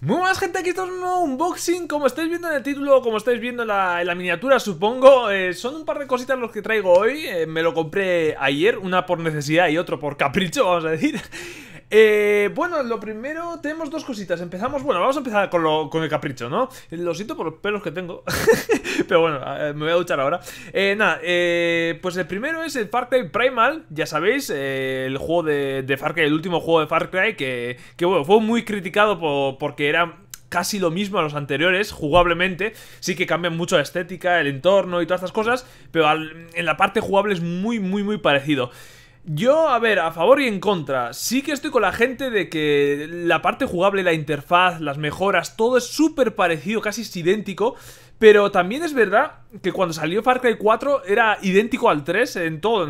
Muy buenas gente, aquí estamos en un nuevo unboxing Como estáis viendo en el título, como estáis viendo en la, miniatura supongo eh, Son un par de cositas los que traigo hoy eh, Me lo compré ayer, una por necesidad y otro por capricho, vamos a decir eh, bueno, lo primero, tenemos dos cositas. Empezamos, bueno, vamos a empezar con, el capricho, ¿no? Lo siento por los pelos que tengo. Pero bueno, eh, me voy a duchar ahora. Eh, nada, eh, pues el primero es el Far Cry Primal, ya sabéis, el juego de, el último juego de Far Cry, que, fue muy criticado porque era casi lo mismo a los anteriores, jugablemente. Sí que cambian mucho la estética, el entorno y todas estas cosas, pero en la parte jugable es muy, muy, muy parecido. Yo, a ver, a favor y en contra. Sí que estoy con la gente de que la parte jugable, la interfaz, las mejoras, todo es súper parecido, casi es idéntico. Pero también es verdad que cuando salió Far Cry 4 era idéntico al 3 en todo,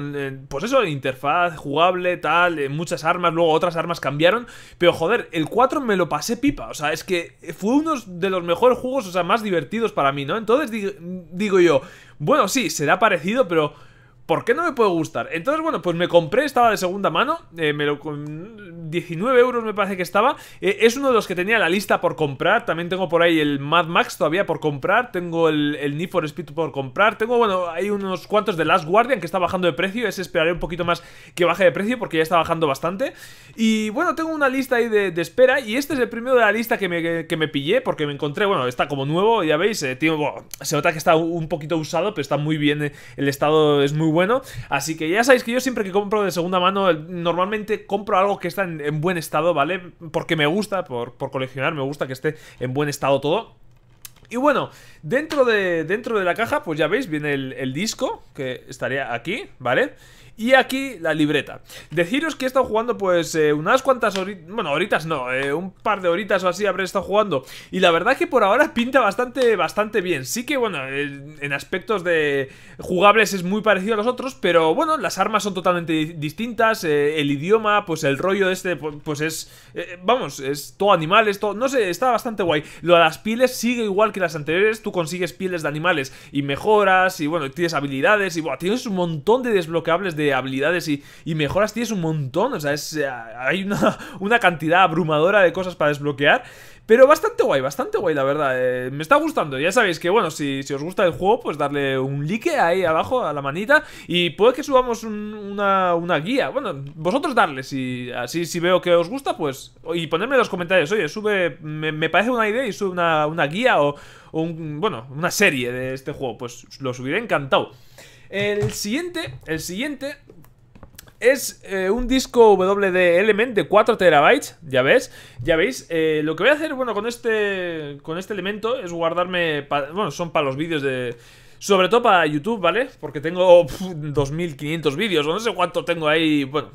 pues eso, interfaz, jugable, tal, muchas armas, luego otras armas cambiaron, pero joder, el 4 me lo pasé pipa, o sea, es que fue uno de los mejores juegos, o sea, más divertidos para mí, ¿no? Entonces digo, digo yo, bueno, sí, será parecido, pero ¿Por qué no me puede gustar? Entonces, bueno, pues me compré, estaba de segunda mano, eh, me lo, 19 euros me parece que estaba. Eh, es uno de los que tenía la lista por comprar, también tengo por ahí el Mad Max todavía por comprar, tengo el, el Need for Speed por comprar, tengo, bueno, hay unos cuantos de Last Guardian que está bajando de precio, ese esperaré un poquito más que baje de precio porque ya está bajando bastante. Y bueno, tengo una lista ahí de, espera y este es el primero de la lista que me, pillé porque me encontré, bueno, está como nuevo, ya veis, eh, se nota que está un poquito usado, pero está muy bien, el estado es muy bueno bueno. Así que ya sabéis que yo siempre que compro de segunda mano, normalmente compro algo que está en, buen estado, ¿vale? Porque me gusta, por, coleccionar, me gusta que esté en buen estado todo. Y bueno, dentro de, dentro de la caja, pues ya veis, viene el, el disco, que estaría aquí, ¿vale? Y aquí la libreta. Deciros que he estado jugando pues eh, unas cuantas horitas, bueno, horitas no, eh, un par de horitas o así habré estado jugando. Y la verdad que por ahora pinta bastante, bastante bien. Sí que bueno, en aspectos de jugables es muy parecido a los otros, pero bueno, las armas son totalmente distintas, eh, el idioma, pues el rollo de este, pues, pues es, vamos, es todo animal, todo, no sé, está bastante guay. Lo de las pieles sigue igual que las anteriores, tú consigues pieles de animales y mejoras y bueno, tienes habilidades y bueno, tienes un montón de desbloqueables de habilidades y, mejoras tienes un montón. O sea, es, eh, hay una, cantidad abrumadora de cosas para desbloquear. Pero bastante guay, bastante guay, la verdad. Eh, me está gustando. Ya sabéis que, bueno, si, os gusta el juego, pues darle un like ahí abajo a la manita. Y puede que subamos una, guía. Bueno, vosotros darle. Si, así si veo que os gusta, pues. Y ponerme en los comentarios. Oye, sube. Me, parece una idea y sube una, guía o, un, bueno, una serie de este juego. Pues lo subiré encantado. El siguiente, el siguiente es eh, un disco WD Element de 4 terabytes, ya ves, ya veis. Eh, lo que voy a hacer, bueno, con este, con este elemento es guardarme, bueno, son para los vídeos de... Sobre todo para YouTube, ¿vale? Porque tengo 2.500 vídeos, no sé cuánto tengo ahí, bueno,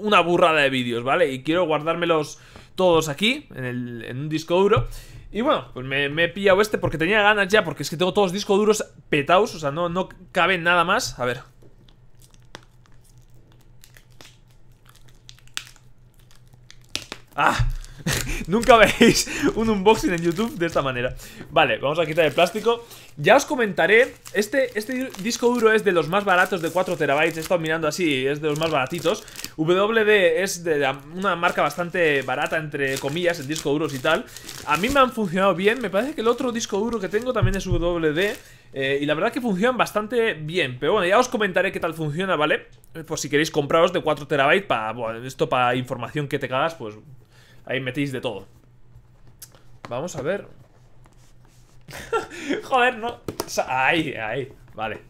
una burrada de vídeos, ¿vale? Y quiero guardármelos todos aquí, en, en un disco duro. Y bueno, pues me, he pillado este porque tenía ganas ya, porque es que tengo todos los discos duros petados, o sea, no, no nada más. A ver. ¡Ah! Nunca veis un unboxing en YouTube de esta manera Vale, vamos a quitar el plástico Ya os comentaré Este, este disco duro es de los más baratos de 4 terabytes He estado mirando así, es de los más baratitos WD es de una marca bastante barata, entre comillas, en disco duros y tal A mí me han funcionado bien Me parece que el otro disco duro que tengo también es WD eh, y la verdad que funcionan bastante bien Pero bueno, ya os comentaré qué tal funciona, ¿vale? Por pues si queréis compraros de 4 terabytes para, esto para información que te cagas, pues Ahí metéis de todo Vamos a ver Joder, no Ahí, ahí, vale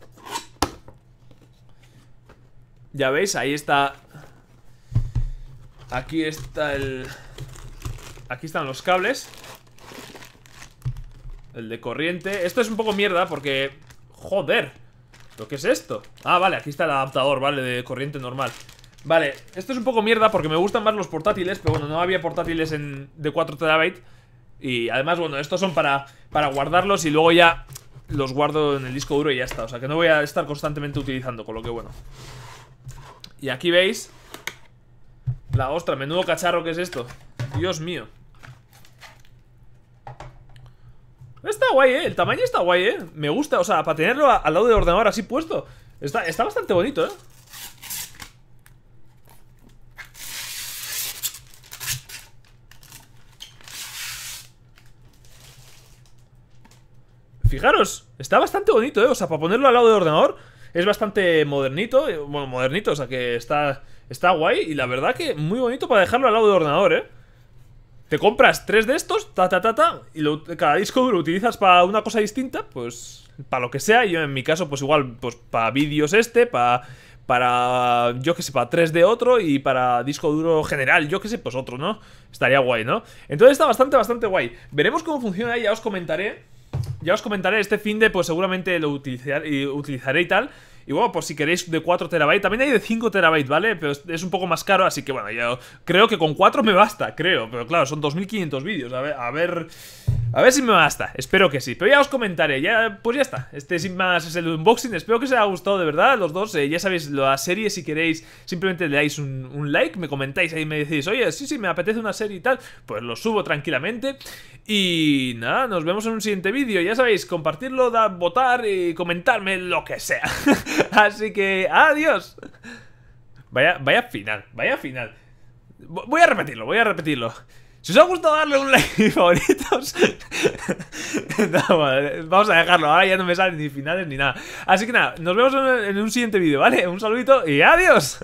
Ya veis, ahí está Aquí está el... Aquí están los cables El de corriente Esto es un poco mierda porque... Joder ¿Lo que es esto? Ah, vale, aquí está el adaptador, vale, de corriente normal Vale, esto es un poco mierda porque me gustan más los portátiles, pero bueno, no había portátiles en, de 4 terabytes Y además, bueno, estos son para, para guardarlos y luego ya los guardo en el disco duro y ya está. O sea, que no voy a estar constantemente utilizando, con lo que bueno. Y aquí veis... La ostra, menudo cacharro que es esto. Dios mío. Está guay, ¿eh? El tamaño está guay, ¿eh? Me gusta, o sea, para tenerlo al lado del ordenador así puesto. Está, está bastante bonito, ¿eh? Fijaros, está bastante bonito, ¿eh? O sea, para ponerlo al lado del ordenador es bastante modernito. Eh, bueno, modernito, o sea que está, está guay. Y la verdad que muy bonito para dejarlo al lado del ordenador, ¿eh? Te compras tres de estos, ta, ta, ta, ta, y cada disco duro lo utilizas para una cosa distinta, pues para lo que sea. Yo en mi caso, pues igual, pues para vídeos este, para para, yo que sé, para tres de otro y para disco duro general, yo que sé, pues otro, ¿no? Estaría guay, ¿no? Entonces está bastante, bastante guay. Veremos cómo funciona, ya os comentaré ya os comentaré, este fin de pues seguramente lo utilizaré y tal. Y bueno, pues si queréis de 4 terabytes, también hay de 5 terabytes, ¿vale? Pero es un poco más caro, así que bueno, yo creo que con 4 me basta, creo. Pero claro, son 2500 vídeos, a ver, a ver, a ver si me basta, espero que sí Pero ya os comentaré, ya, pues ya está Este sin más es el unboxing, espero que os haya gustado de verdad Los dos, eh, ya sabéis, la serie si queréis Simplemente le dais un, like, me comentáis Ahí me decís, oye, sí, sí, me apetece una serie y tal Pues lo subo tranquilamente Y nada, nos vemos en un siguiente vídeo Ya sabéis, compartirlo, da, votar Y comentarme lo que sea Así que, adiós Vaya, vaya final, vaya final Voy a repetirlo, voy a repetirlo si os ha gustado darle un like a mis favoritos Vamos a dejarlo, ahora ya no me salen ni finales ni nada Así que nada, nos vemos en un siguiente vídeo, ¿vale? Un saludito y adiós